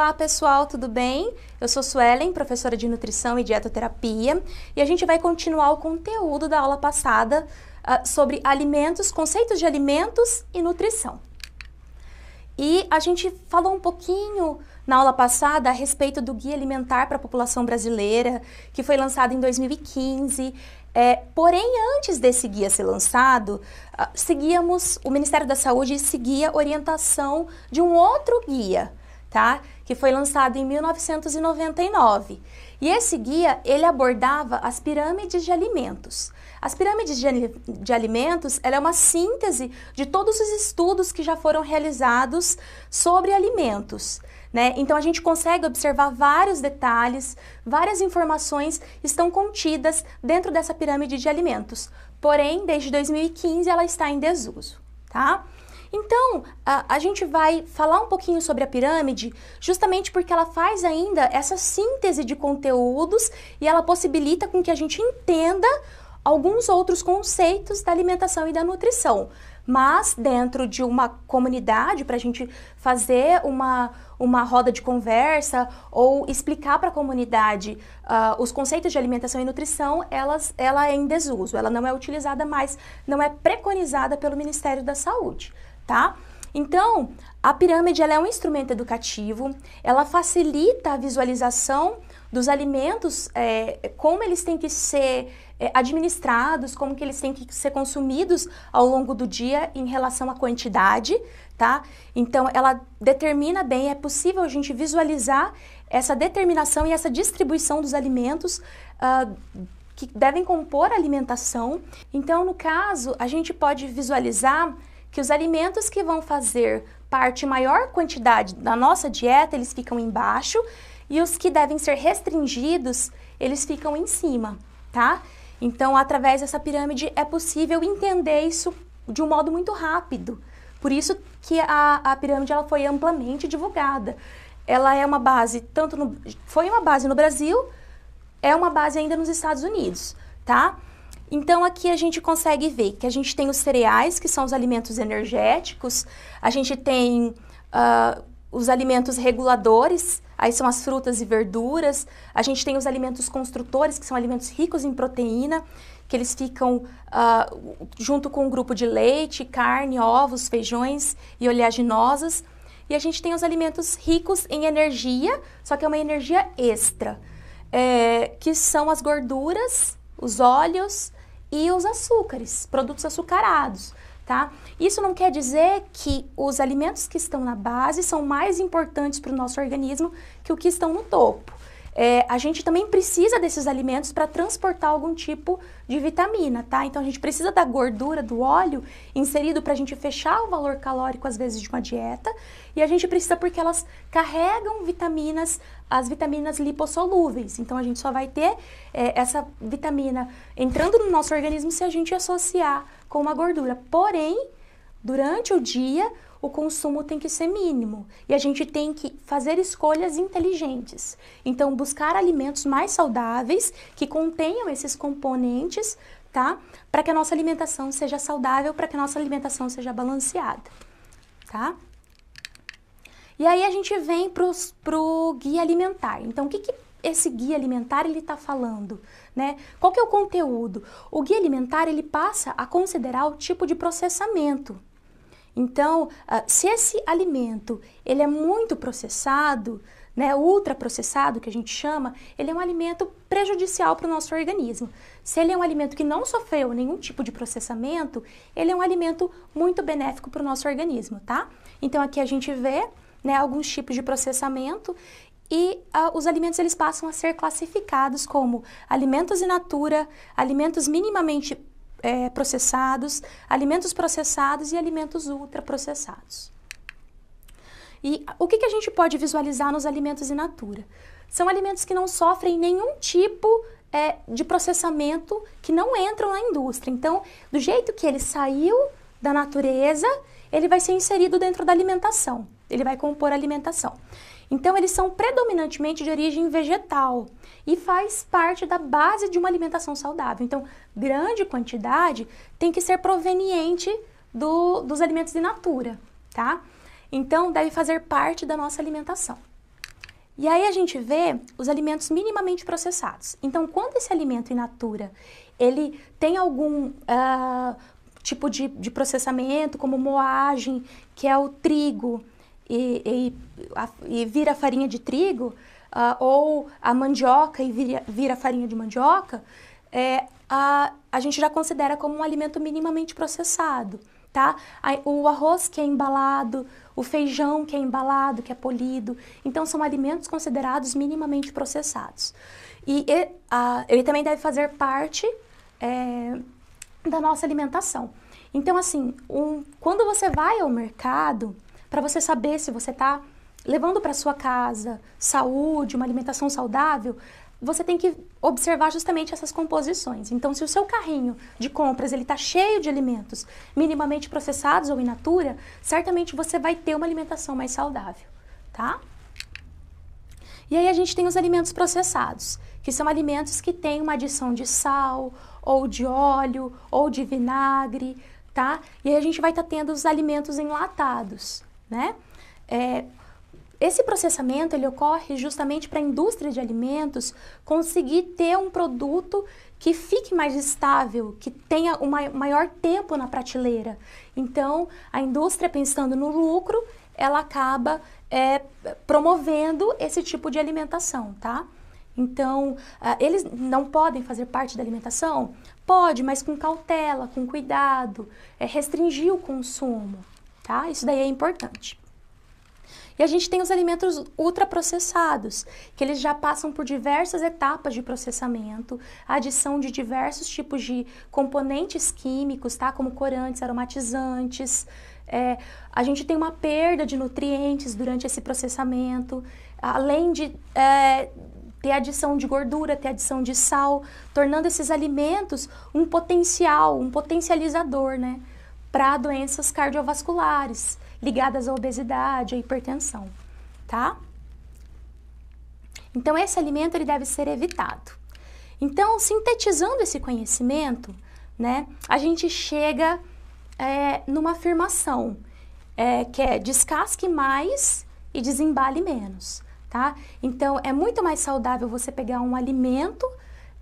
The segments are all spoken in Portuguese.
Olá, pessoal, tudo bem? Eu sou Suelen, professora de nutrição e dietoterapia, e a gente vai continuar o conteúdo da aula passada uh, sobre alimentos, conceitos de alimentos e nutrição. E a gente falou um pouquinho na aula passada a respeito do Guia Alimentar para a População Brasileira, que foi lançado em 2015. É, porém, antes desse guia ser lançado, ah, seguíamos, o Ministério da Saúde seguia orientação de um outro guia, tá? Que foi lançado em 1999. E esse guia, ele abordava as pirâmides de alimentos. As pirâmides de, de alimentos, ela é uma síntese de todos os estudos que já foram realizados sobre alimentos. Né? Então a gente consegue observar vários detalhes, várias informações estão contidas dentro dessa pirâmide de alimentos. Porém, desde 2015 ela está em desuso, tá? Então, a, a, gente vai falar um pouquinho sobre a pirâmide, justamente porque ela faz ainda essa síntese de conteúdos e ela possibilita com que a gente entenda alguns outros conceitos da alimentação e da nutrição. Mas dentro de uma comunidade, para a gente fazer uma, uma roda de conversa ou explicar para a comunidade uh, os conceitos de alimentação e nutrição, elas, ela é em desuso, ela não é utilizada mais, não é preconizada pelo Ministério da Saúde tá? Então, a pirâmide é um instrumento educativo, ela facilita a visualização dos alimentos, é, como eles têm que ser é, administrados, como que eles têm que ser consumidos ao longo do dia em relação à quantidade, tá? Então, ela determina bem, é possível a gente visualizar essa determinação e essa distribuição dos alimentos uh, que devem compor a alimentação. Então, no caso, a gente pode visualizar que os alimentos que vão fazer parte maior quantidade da nossa dieta, eles ficam embaixo e os que devem ser restringidos, eles ficam em cima, tá? Então, através dessa pirâmide é possível entender isso de um modo muito rápido. Por isso que a, a pirâmide ela foi amplamente divulgada. Ela é uma base tanto no, foi uma base no Brasil, é uma base ainda nos Estados Unidos, tá? Então aqui a gente consegue ver que a gente tem os cereais, que são os alimentos energéticos, a gente tem uh, os alimentos reguladores, aí são as frutas e verduras, a gente tem os alimentos construtores, que são alimentos ricos em proteína, que eles ficam uh, junto com um grupo de leite, carne, ovos, feijões e oleaginosas. E a gente tem os alimentos ricos em energia, só que é uma energia extra, é, que são as gorduras, os óleos, e os açúcares, produtos açucarados. Tá? Isso não quer dizer que os alimentos que estão na base são mais importantes para o nosso organismo que o que estão no topo. É, a gente também precisa desses alimentos para transportar algum tipo de vitamina, tá? Então a gente precisa da gordura do óleo inserido para a gente fechar o valor calórico às vezes de uma dieta e a gente precisa porque elas carregam vitaminas, as vitaminas lipossolúveis. Então a gente só vai ter é, essa vitamina entrando no nosso organismo se a gente associar com uma gordura. Porém, durante o dia o consumo tem que ser mínimo e a gente tem que fazer escolhas inteligentes. Então, buscar alimentos mais saudáveis que contenham esses componentes, tá? Para que a nossa alimentação seja saudável, para que a nossa alimentação seja balanceada, tá? E aí a gente vem para o guia alimentar. Então, o que, que esse guia alimentar ele está falando, né? Qual que é o conteúdo? O guia alimentar ele passa a considerar o tipo de processamento então, ah, se esse alimento ele é muito processado, né, ultraprocessado, que a gente chama, ele é um alimento prejudicial para o nosso organismo. Se ele é um alimento que não sofreu nenhum tipo de processamento, ele é um alimento muito benéfico para o nosso organismo, tá? Então aqui a gente vê né, alguns tipos de processamento e uh, os alimentos eles passam a ser classificados como alimentos in natura, alimentos minimamente é, processados, alimentos processados e alimentos ultraprocessados. E o que, que a gente pode visualizar nos alimentos in natura? São alimentos que não sofrem nenhum tipo é, de processamento, que não entram na indústria. Então, do jeito que ele saiu da natureza, ele vai ser inserido dentro da alimentação. Ele vai compor a alimentação. Então, eles são predominantemente de origem vegetal e faz parte da base de uma alimentação saudável. Então, grande quantidade tem que ser proveniente do, dos alimentos de natura, tá? Então, deve fazer parte da nossa alimentação. E aí a gente vê os alimentos minimamente processados. Então, quando esse alimento in natura, ele tem algum uh, tipo de, de, processamento, como moagem, que é o trigo, e, e, a, e vira farinha de trigo, uh, ou a mandioca e vira, vira farinha de mandioca, é, a, a gente já considera como um alimento minimamente processado, tá? O arroz que é embalado, o feijão que é embalado, que é polido, então são alimentos considerados minimamente processados. E, e ele também deve fazer parte é, da nossa alimentação. Então, assim, um, quando você vai ao mercado, para você saber se você está levando para sua casa saúde, uma alimentação saudável, você tem que observar justamente essas composições. Então, se o seu carrinho de compras ele está cheio de alimentos minimamente processados ou in natura, certamente você vai ter uma alimentação mais saudável, tá? E aí a gente tem os alimentos processados, que são alimentos que têm uma adição de sal, ou de óleo, ou de vinagre, tá? E aí a gente vai estar tá tendo os alimentos enlatados, né? É, esse processamento ele ocorre justamente para a indústria de alimentos conseguir ter um produto que fique mais estável, que tenha um maior tempo na prateleira. Então, a indústria pensando no lucro, ela acaba é, promovendo esse tipo de alimentação, tá? Então, ah, eles não podem fazer parte da alimentação? Pode, mas com cautela, com cuidado, é restringir o consumo, tá? Isso daí é importante. E a gente tem os alimentos ultraprocessados, que eles já passam por diversas etapas de processamento, adição de diversos tipos de componentes químicos, tá? Como corantes, aromatizantes. É, a gente tem uma perda de nutrientes durante esse processamento, além de é, ter adição de gordura, ter adição de sal, tornando esses alimentos um potencial, um potencializador, né, para doenças cardiovasculares ligadas à obesidade, à hipertensão, tá? Então esse alimento ele deve ser evitado. Então, sintetizando esse conhecimento, né, a gente chega é, numa afirmação é, que é descasque mais e desembale menos, tá? Então, é muito mais saudável você pegar um alimento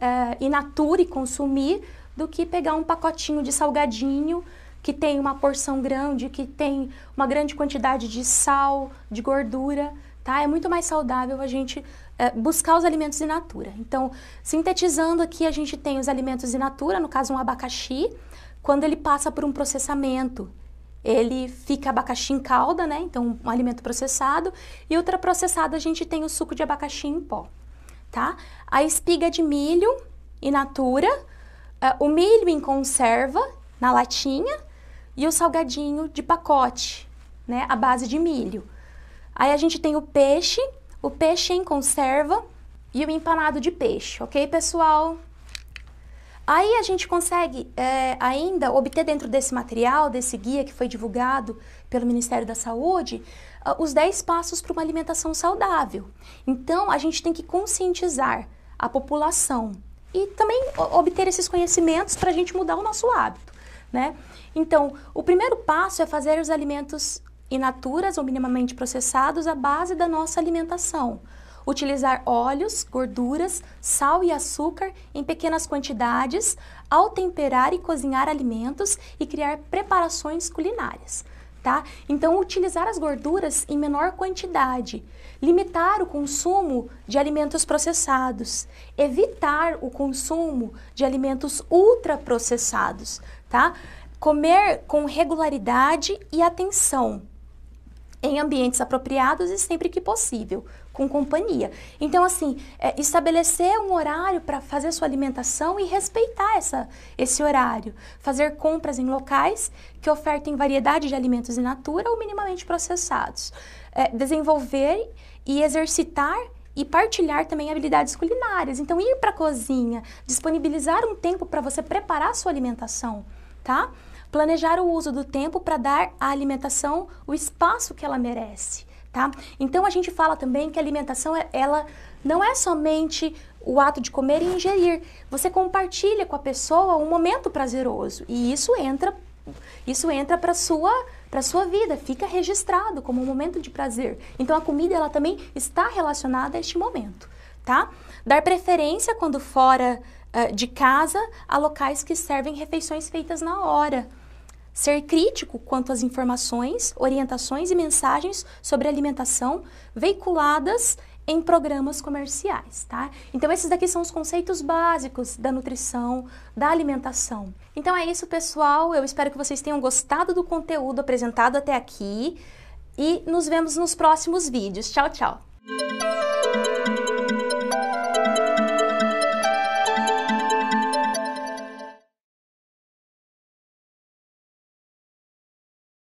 é, in natura e consumir do que pegar um pacotinho de salgadinho que tem uma porção grande, que tem uma grande quantidade de sal, de gordura, tá? É muito mais saudável a gente é, buscar os alimentos in natura. Então, sintetizando aqui, a gente tem os alimentos in natura, no caso um abacaxi, quando ele passa por um processamento, ele fica abacaxi em calda, né? Então, um alimento processado. E ultraprocessado, a gente tem o suco de abacaxi em pó, tá? A espiga de milho in natura, uh, o milho em conserva, na latinha, e o salgadinho de pacote, né, a base de milho. Aí a gente tem o peixe, o peixe em conserva e o empanado de peixe, ok, pessoal? Aí a gente consegue é, ainda obter dentro desse material, desse guia que foi divulgado pelo Ministério da Saúde, ah, os 10 passos para uma alimentação saudável. Então a gente tem que conscientizar a população e também obter esses conhecimentos para a gente mudar o nosso hábito né? Então, o primeiro passo é fazer os alimentos inaturas ou minimamente processados à base da nossa alimentação. Utilizar óleos, gorduras, sal e açúcar em pequenas quantidades ao temperar e cozinhar alimentos e criar preparações culinárias tá? Então, utilizar as gorduras em menor quantidade, limitar o consumo de alimentos processados, evitar o consumo de alimentos ultraprocessados, tá? Comer com regularidade e atenção em ambientes apropriados e sempre que possível com companhia. Então, assim, é, estabelecer um horário para fazer sua alimentação e respeitar essa, esse horário. Fazer compras em locais que ofertem variedade de alimentos in natura ou minimamente processados. É, desenvolver e exercitar e partilhar também habilidades culinárias. Então, ir para a cozinha, disponibilizar um tempo para você preparar a sua alimentação, tá? Planejar o uso do tempo para dar à alimentação o espaço que ela merece tá? Então a gente fala também que a alimentação é, ela não é somente o ato de comer e ingerir. Você compartilha com a pessoa um momento prazeroso e isso entra isso entra para sua para sua vida, fica registrado como um momento de prazer. Então a comida ela também está relacionada a este momento, tá? Dar preferência quando fora uh, de casa a locais que servem refeições feitas na hora. Ser crítico quanto às informações, orientações e mensagens sobre alimentação veiculadas em programas comerciais, tá? Então esses daqui são os conceitos básicos da nutrição, da alimentação. Então é isso, pessoal. Eu espero que vocês tenham gostado do conteúdo apresentado até aqui e nos vemos nos próximos vídeos. Tchau, tchau.